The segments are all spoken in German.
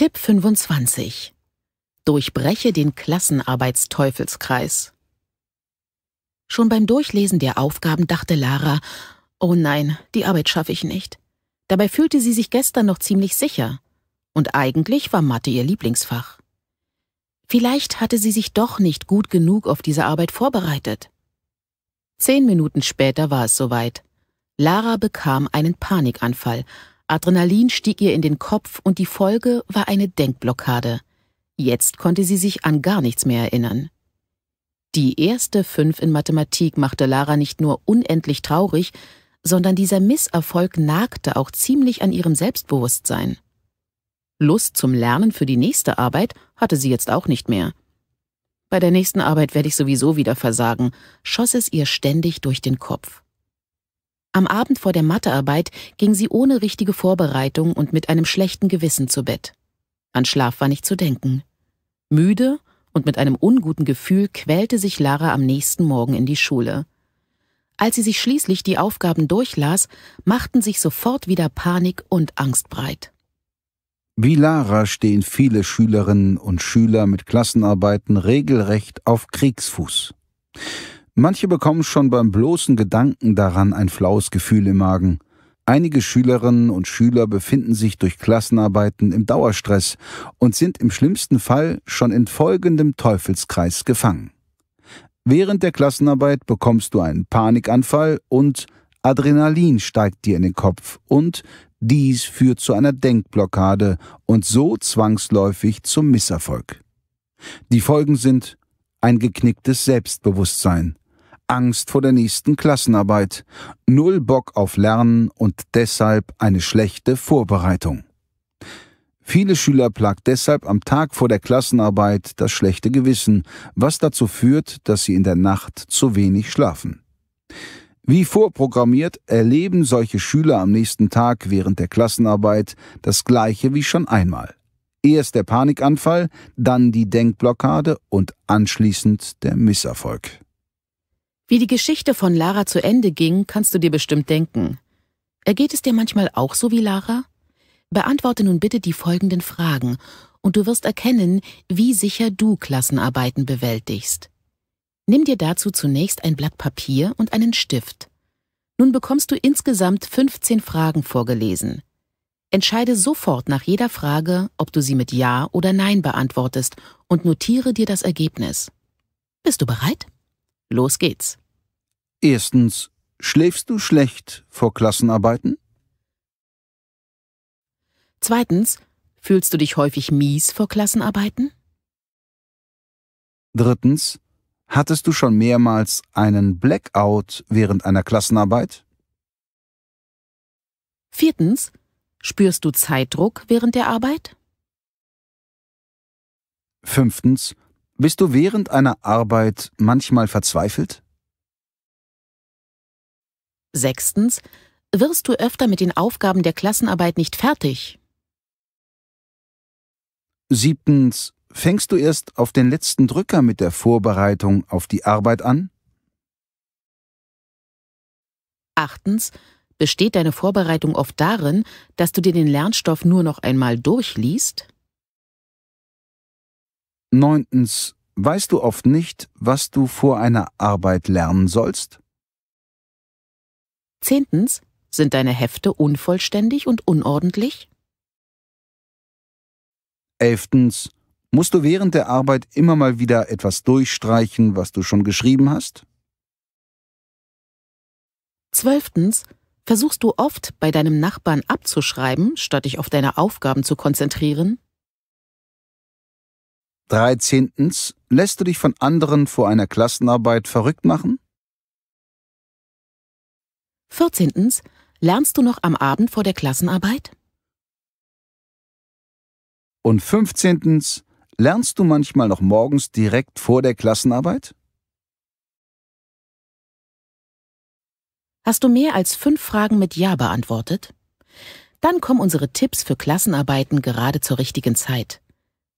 Tipp 25. Durchbreche den Klassenarbeitsteufelskreis. Schon beim Durchlesen der Aufgaben dachte Lara, oh nein, die Arbeit schaffe ich nicht. Dabei fühlte sie sich gestern noch ziemlich sicher. Und eigentlich war Mathe ihr Lieblingsfach. Vielleicht hatte sie sich doch nicht gut genug auf diese Arbeit vorbereitet. Zehn Minuten später war es soweit. Lara bekam einen Panikanfall, Adrenalin stieg ihr in den Kopf und die Folge war eine Denkblockade. Jetzt konnte sie sich an gar nichts mehr erinnern. Die erste Fünf in Mathematik machte Lara nicht nur unendlich traurig, sondern dieser Misserfolg nagte auch ziemlich an ihrem Selbstbewusstsein. Lust zum Lernen für die nächste Arbeit hatte sie jetzt auch nicht mehr. Bei der nächsten Arbeit werde ich sowieso wieder versagen, schoss es ihr ständig durch den Kopf. Am Abend vor der Mathearbeit ging sie ohne richtige Vorbereitung und mit einem schlechten Gewissen zu Bett. An Schlaf war nicht zu denken. Müde und mit einem unguten Gefühl quälte sich Lara am nächsten Morgen in die Schule. Als sie sich schließlich die Aufgaben durchlas, machten sich sofort wieder Panik und Angst breit. Wie Lara stehen viele Schülerinnen und Schüler mit Klassenarbeiten regelrecht auf Kriegsfuß. Manche bekommen schon beim bloßen Gedanken daran ein flaues Gefühl im Magen. Einige Schülerinnen und Schüler befinden sich durch Klassenarbeiten im Dauerstress und sind im schlimmsten Fall schon in folgendem Teufelskreis gefangen. Während der Klassenarbeit bekommst du einen Panikanfall und Adrenalin steigt dir in den Kopf und dies führt zu einer Denkblockade und so zwangsläufig zum Misserfolg. Die Folgen sind ein geknicktes Selbstbewusstsein, Angst vor der nächsten Klassenarbeit, null Bock auf Lernen und deshalb eine schlechte Vorbereitung. Viele Schüler plagt deshalb am Tag vor der Klassenarbeit das schlechte Gewissen, was dazu führt, dass sie in der Nacht zu wenig schlafen. Wie vorprogrammiert erleben solche Schüler am nächsten Tag während der Klassenarbeit das gleiche wie schon einmal. Erst der Panikanfall, dann die Denkblockade und anschließend der Misserfolg. Wie die Geschichte von Lara zu Ende ging, kannst du dir bestimmt denken. Ergeht es dir manchmal auch so wie Lara? Beantworte nun bitte die folgenden Fragen und du wirst erkennen, wie sicher du Klassenarbeiten bewältigst. Nimm dir dazu zunächst ein Blatt Papier und einen Stift. Nun bekommst du insgesamt 15 Fragen vorgelesen. Entscheide sofort nach jeder Frage, ob du sie mit Ja oder Nein beantwortest und notiere dir das Ergebnis. Bist du bereit? Los geht's. Erstens, schläfst du schlecht vor Klassenarbeiten? Zweitens, fühlst du dich häufig mies vor Klassenarbeiten? Drittens, hattest du schon mehrmals einen Blackout während einer Klassenarbeit? Viertens, spürst du Zeitdruck während der Arbeit? Fünftens, bist du während einer Arbeit manchmal verzweifelt? Sechstens. Wirst du öfter mit den Aufgaben der Klassenarbeit nicht fertig? Siebtens. Fängst du erst auf den letzten Drücker mit der Vorbereitung auf die Arbeit an? Achtens. Besteht deine Vorbereitung oft darin, dass du dir den Lernstoff nur noch einmal durchliest? Neuntens. Weißt du oft nicht, was du vor einer Arbeit lernen sollst? Zehntens. Sind deine Hefte unvollständig und unordentlich? Elftens. Musst du während der Arbeit immer mal wieder etwas durchstreichen, was du schon geschrieben hast? Zwölftens. Versuchst du oft, bei deinem Nachbarn abzuschreiben, statt dich auf deine Aufgaben zu konzentrieren? 13. lässt du dich von anderen vor einer Klassenarbeit verrückt machen? 14. lernst du noch am Abend vor der Klassenarbeit? Und 15. lernst du manchmal noch morgens direkt vor der Klassenarbeit? Hast du mehr als fünf Fragen mit Ja beantwortet? Dann kommen unsere Tipps für Klassenarbeiten gerade zur richtigen Zeit.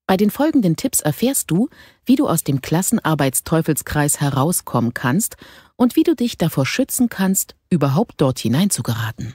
Bei den folgenden Tipps erfährst du, wie du aus dem Klassenarbeitsteufelskreis herauskommen kannst und wie du dich davor schützen kannst, überhaupt dort hinein zu geraten.